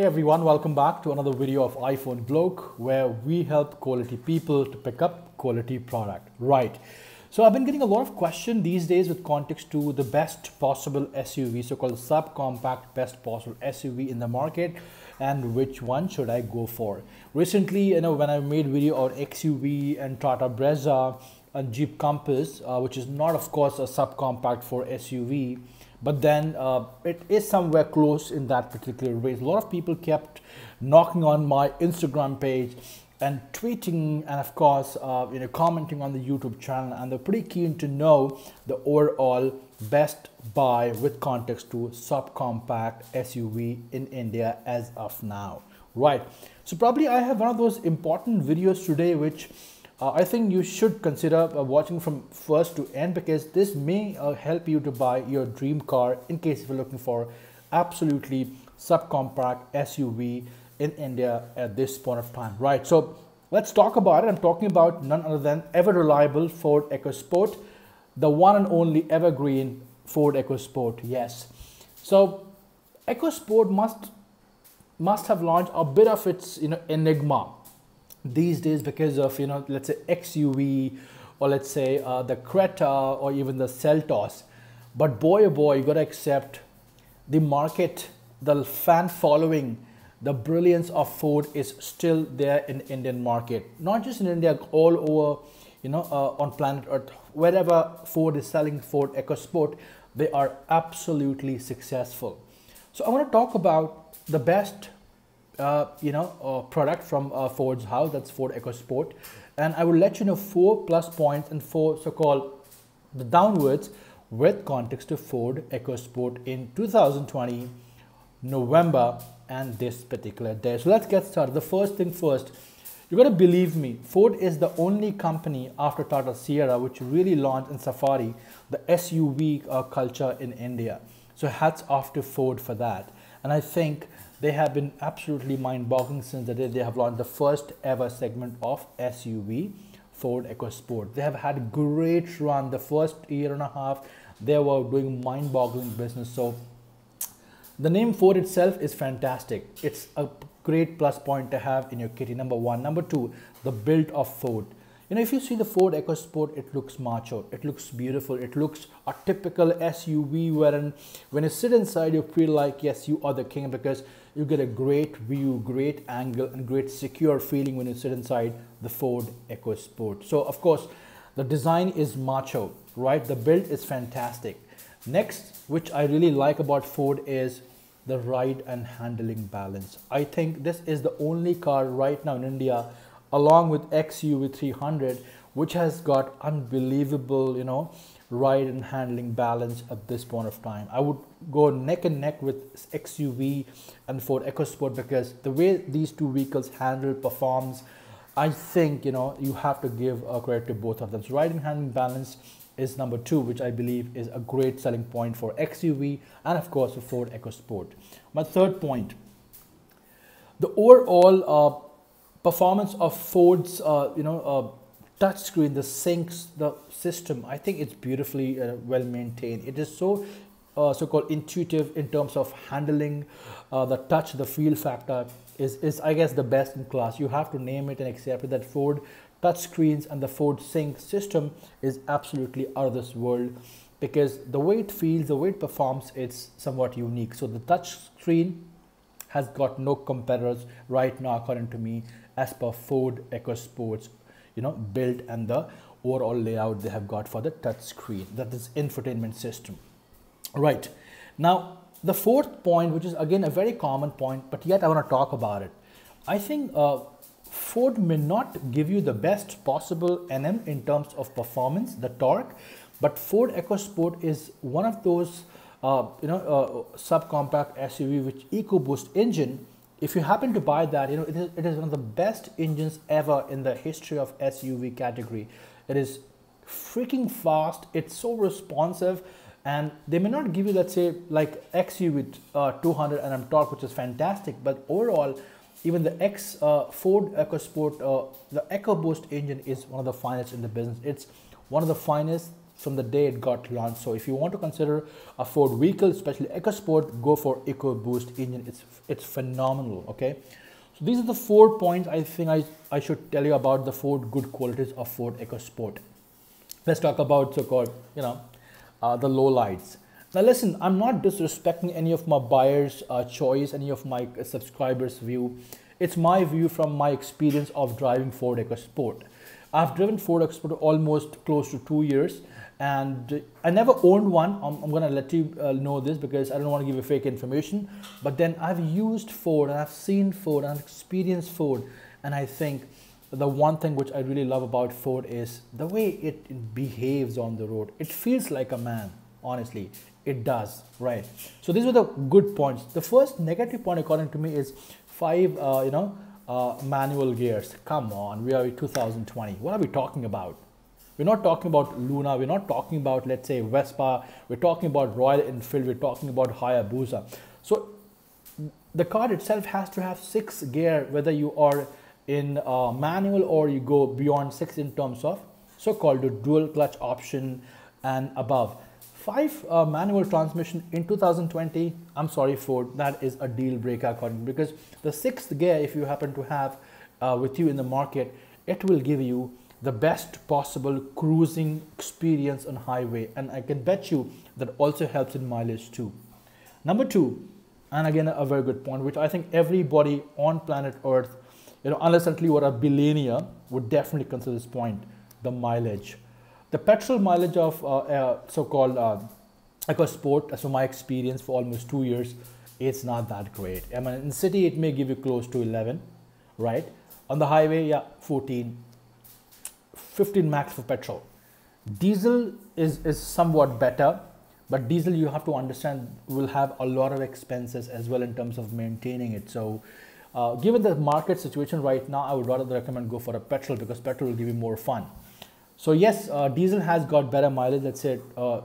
Hey everyone, welcome back to another video of iPhone Bloke where we help quality people to pick up quality product. Right. So I've been getting a lot of question these days with context to the best possible SUV, so-called subcompact best possible SUV in the market and which one should I go for. Recently, you know, when I made video on XUV and Tata Brezza and Jeep Compass, uh, which is not of course a subcompact for SUV, but then uh, it is somewhere close in that particular race. A lot of people kept knocking on my Instagram page and tweeting and of course uh, you know commenting on the YouTube channel and they're pretty keen to know the overall best buy with context to subcompact SUV in India as of now right so probably I have one of those important videos today which uh, I think you should consider uh, watching from first to end because this may uh, help you to buy your dream car in case if you're looking for absolutely subcompact SUV in India at this point of time, right? So let's talk about it. I'm talking about none other than ever reliable Ford EcoSport, the one and only evergreen Ford EcoSport. Yes. So EcoSport must must have launched a bit of its you know enigma these days because of you know let's say XUV or let's say uh, the Creta or even the Celtos. But boy oh boy, you gotta accept the market, the fan following, the brilliance of Ford is still there in Indian market. Not just in India, all over you know uh, on planet Earth, wherever Ford is selling Ford EcoSport, they are absolutely successful. So I want to talk about the best uh, you know, a product from uh, Ford's house. That's Ford EcoSport, and I will let you know four plus points and four so-called the downwards with context to Ford EcoSport in 2020 November and this particular day. So let's get started. The first thing first. You gotta believe me, Ford is the only company after Tata Sierra which really launched in Safari the SUV uh, culture in India. So hats off to Ford for that. And I think they have been absolutely mind-boggling since the day they have launched the first ever segment of SUV, Ford EcoSport. They have had great run the first year and a half. They were doing mind-boggling business. So the name Ford itself is fantastic. It's a great plus point to have in your kitty, number one. Number two, the build of Ford you know, if you see the Ford EcoSport, it looks macho, it looks beautiful, it looks a typical SUV wherein when you sit inside, you feel like, yes, you are the king because you get a great view, great angle, and great secure feeling when you sit inside the Ford EcoSport. So, of course, the design is macho, right? The build is fantastic. Next, which I really like about Ford is the ride and handling balance. I think this is the only car right now in India along with XUV300, which has got unbelievable, you know, ride and handling balance at this point of time. I would go neck and neck with XUV and Ford EcoSport because the way these two vehicles handle, performs, I think, you know, you have to give a credit to both of them. So ride and handling balance is number two, which I believe is a great selling point for XUV and of course for Ford EcoSport. My third point, the overall uh, performance of Ford's, uh, you know, uh, touchscreen, the syncs, the system, I think it's beautifully uh, well maintained. It is so uh, so-called intuitive in terms of handling uh, the touch, the feel factor is, is I guess the best in class. You have to name it and accept that Ford touchscreens and the Ford Sync system is absolutely out of this world because the way it feels, the way it performs, it's somewhat unique. So the touchscreen has got no competitors right now according to me as per Ford EcoSports, you know, built and the overall layout they have got for the touch screen. That is infotainment system. Right. Now, the fourth point, which is again a very common point, but yet I want to talk about it. I think uh, Ford may not give you the best possible NM in terms of performance, the torque, but Ford EcoSport is one of those uh, you know uh, subcompact SUV which EcoBoost engine if you happen to buy that, you know, it is, it is one of the best engines ever in the history of SUV category. It is freaking fast. It's so responsive and they may not give you, let's say like XU with uh, 200 Nm torque, which is fantastic. But overall, even the X uh, Ford EcoSport, uh, the EcoBoost engine is one of the finest in the business. It's one of the finest from the day it got launched. So if you want to consider a Ford vehicle, especially EcoSport, go for EcoBoost engine. It's it's phenomenal. Okay. So these are the four points I think I, I should tell you about the four good qualities of Ford EcoSport. Let's talk about so-called, you know, uh, the low lights. Now listen, I'm not disrespecting any of my buyers' uh, choice, any of my subscribers' view. It's my view from my experience of driving Ford EcoSport. I've driven Ford Explorer almost close to two years and I never owned one. I'm, I'm going to let you uh, know this because I don't want to give you fake information. But then I've used Ford and I've seen Ford and I've experienced Ford. And I think the one thing which I really love about Ford is the way it, behaves on the road. It feels like a man, honestly. It does, right? So these are the good points. The first negative point, according to me, is five, uh, you know, uh, manual gears. Come on, we are 2020. What are we talking about? We're not talking about Luna. We're not talking about, let's say, Vespa. We're talking about Royal Enfield. We're talking about Hayabusa. So the car itself has to have six gear, whether you are in uh, manual or you go beyond six in terms of so-called dual clutch option and above five uh, manual transmission in 2020 i'm sorry ford that is a deal breaker according because the sixth gear if you happen to have uh, with you in the market it will give you the best possible cruising experience on highway and i can bet you that also helps in mileage too number two and again a very good point which i think everybody on planet earth you know unless you are a billionaire would definitely consider this point the mileage the petrol mileage of uh, uh, so-called um, Eco Sport, so my experience for almost two years, it's not that great. I mean, in city, it may give you close to 11, right? On the highway, yeah, 14, 15 max for petrol. Diesel is, is somewhat better, but diesel, you have to understand, will have a lot of expenses as well in terms of maintaining it. So uh, given the market situation right now, I would rather recommend go for a petrol because petrol will give you more fun. So yes, uh, diesel has got better mileage. That's it. uh,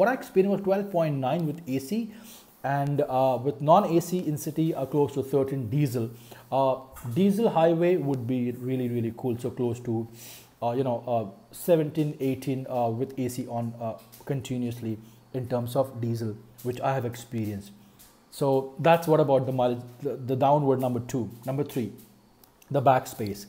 what I experienced was 12.9 with AC and uh, with non-AC in city are uh, close to 13 diesel. Uh, diesel highway would be really, really cool. So close to, uh, you know, 17, 18 with AC on continuously in terms of diesel, which I have experienced. So that's what about the mileage, the, the downward number two. Number three, the backspace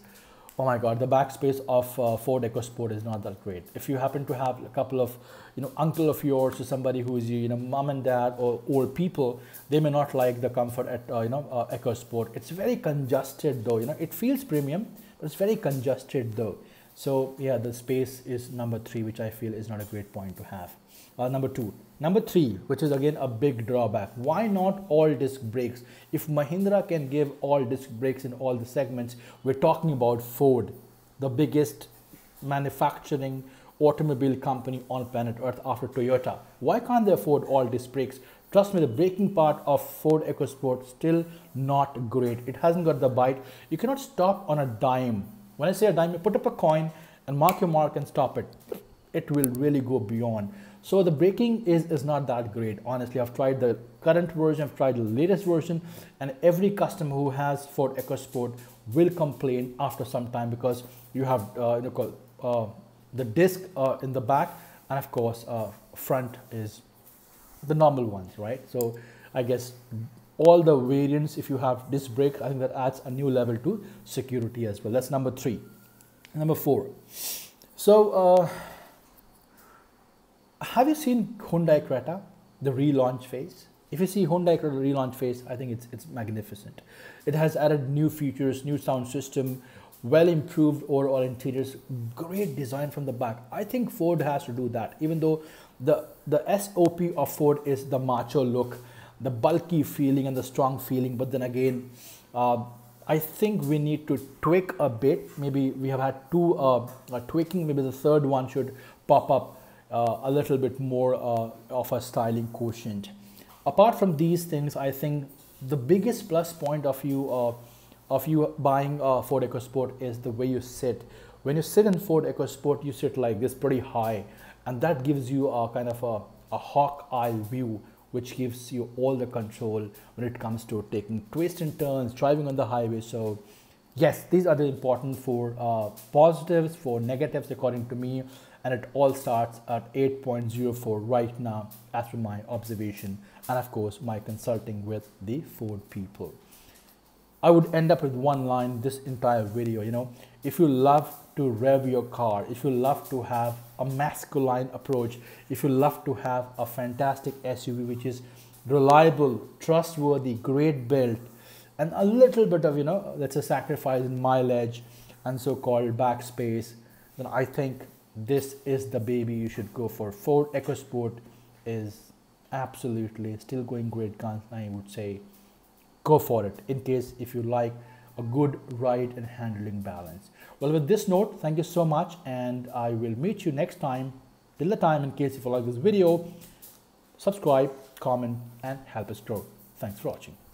oh my god the backspace of uh, ford ecosport is not that great if you happen to have a couple of you know uncle of yours or somebody who is you know mom and dad or old people they may not like the comfort at uh, you know uh, ecosport it's very congested though you know it feels premium but it's very congested though so yeah the space is number three which i feel is not a great point to have uh, number two Number three, which is again a big drawback. Why not all disc brakes? If Mahindra can give all disc brakes in all the segments, we're talking about Ford, the biggest manufacturing automobile company on planet Earth after Toyota. Why can't they afford all disc brakes? Trust me, the braking part of Ford EcoSport still not great. It hasn't got the bite. You cannot stop on a dime. When I say a dime, you put up a coin and mark your mark and stop it. It will really go beyond. So the braking is, is not that great. Honestly, I've tried the current version, I've tried the latest version, and every customer who has Ford EcoSport will complain after some time because you have uh, you know, uh, the disc uh, in the back, and of course, uh, front is the normal ones, right? So I guess all the variants, if you have disc brake, I think that adds a new level to security as well. That's number three. Number four. So uh, have you seen Hyundai Creta, the relaunch phase? If you see Hyundai Creta relaunch phase, I think it's it's magnificent. It has added new features, new sound system, well improved overall interiors, great design from the back. I think Ford has to do that, even though the the SOP of Ford is the macho look, the bulky feeling and the strong feeling. But then again, uh, I think we need to tweak a bit. Maybe we have had two uh, tweaking. Maybe the third one should pop up uh, a little bit more uh, of a styling quotient. Apart from these things, I think the biggest plus point of you uh, of you buying a Ford EcoSport is the way you sit. When you sit in Ford EcoSport, you sit like this pretty high and that gives you a kind of a, a hawk eye view which gives you all the control when it comes to taking twists and turns, driving on the highway. So yes, these are the important for uh, positives, for negatives according to me and it all starts at 8.04 right now as per my observation and of course my consulting with the Ford people. I would end up with one line this entire video, you know, if you love to rev your car, if you love to have a masculine approach, if you love to have a fantastic SUV which is reliable, trustworthy, great built, and a little bit of, you know, that's a sacrifice in mileage and so-called backspace, then I think this is the baby you should go for ford ecosport is absolutely still going great guns i would say go for it in case if you like a good ride and handling balance well with this note thank you so much and i will meet you next time till the time in case if you like this video subscribe comment and help us grow thanks for watching